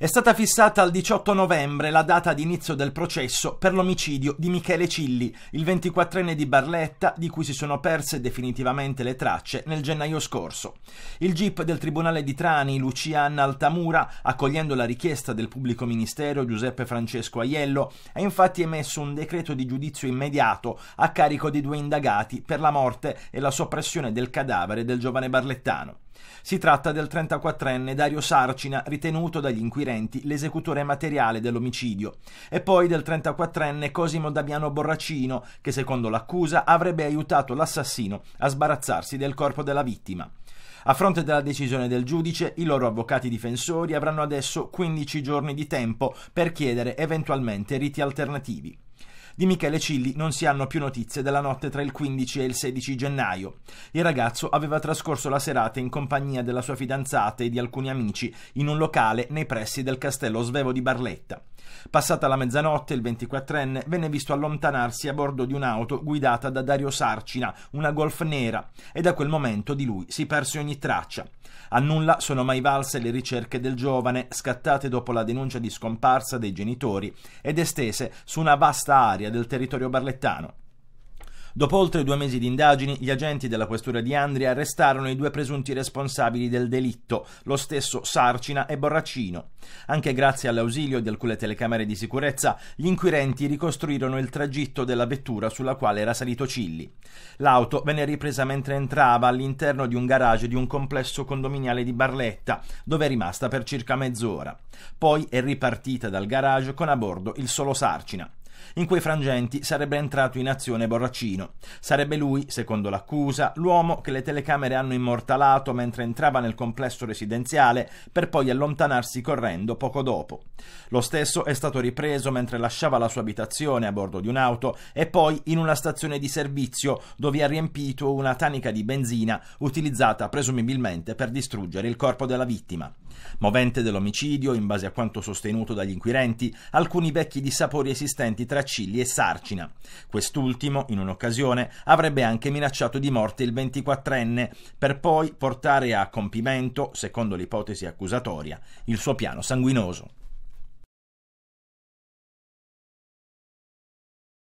È stata fissata al 18 novembre la data di inizio del processo per l'omicidio di Michele Cilli, il 24enne di Barletta, di cui si sono perse definitivamente le tracce nel gennaio scorso. Il GIP del Tribunale di Trani, Lucia Anna Altamura, accogliendo la richiesta del pubblico ministero Giuseppe Francesco Aiello, ha infatti emesso un decreto di giudizio immediato a carico dei due indagati per la morte e la soppressione del cadavere del giovane barlettano. Si tratta del 34enne Dario Sarcina, ritenuto dagli inquirenti l'esecutore materiale dell'omicidio, e poi del 34enne Cosimo Damiano Borracino, che secondo l'accusa avrebbe aiutato l'assassino a sbarazzarsi del corpo della vittima. A fronte della decisione del giudice, i loro avvocati difensori avranno adesso 15 giorni di tempo per chiedere eventualmente riti alternativi. Di Michele Cilli non si hanno più notizie della notte tra il 15 e il 16 gennaio. Il ragazzo aveva trascorso la serata in compagnia della sua fidanzata e di alcuni amici in un locale nei pressi del castello svevo di Barletta. Passata la mezzanotte, il 24enne venne visto allontanarsi a bordo di un'auto guidata da Dario Sarcina, una golf nera, e da quel momento di lui si perse ogni traccia. A nulla sono mai valse le ricerche del giovane, scattate dopo la denuncia di scomparsa dei genitori ed estese su una vasta area del territorio barlettano. Dopo oltre due mesi di indagini, gli agenti della questura di Andria arrestarono i due presunti responsabili del delitto, lo stesso Sarcina e Borraccino. Anche grazie all'ausilio di alcune telecamere di sicurezza, gli inquirenti ricostruirono il tragitto della vettura sulla quale era salito Cilli. L'auto venne ripresa mentre entrava all'interno di un garage di un complesso condominiale di Barletta, dove è rimasta per circa mezz'ora. Poi è ripartita dal garage con a bordo il solo Sarcina. In quei frangenti sarebbe entrato in azione Borracino. Sarebbe lui, secondo l'accusa, l'uomo che le telecamere hanno immortalato mentre entrava nel complesso residenziale per poi allontanarsi correndo poco dopo. Lo stesso è stato ripreso mentre lasciava la sua abitazione a bordo di un'auto e poi in una stazione di servizio dove ha riempito una tanica di benzina utilizzata presumibilmente per distruggere il corpo della vittima. Movente dell'omicidio, in base a quanto sostenuto dagli inquirenti, alcuni becchi di sapori esistenti tra Cilli e Sarcina. Quest'ultimo, in un'occasione, avrebbe anche minacciato di morte il 24enne, per poi portare a compimento, secondo l'ipotesi accusatoria, il suo piano sanguinoso.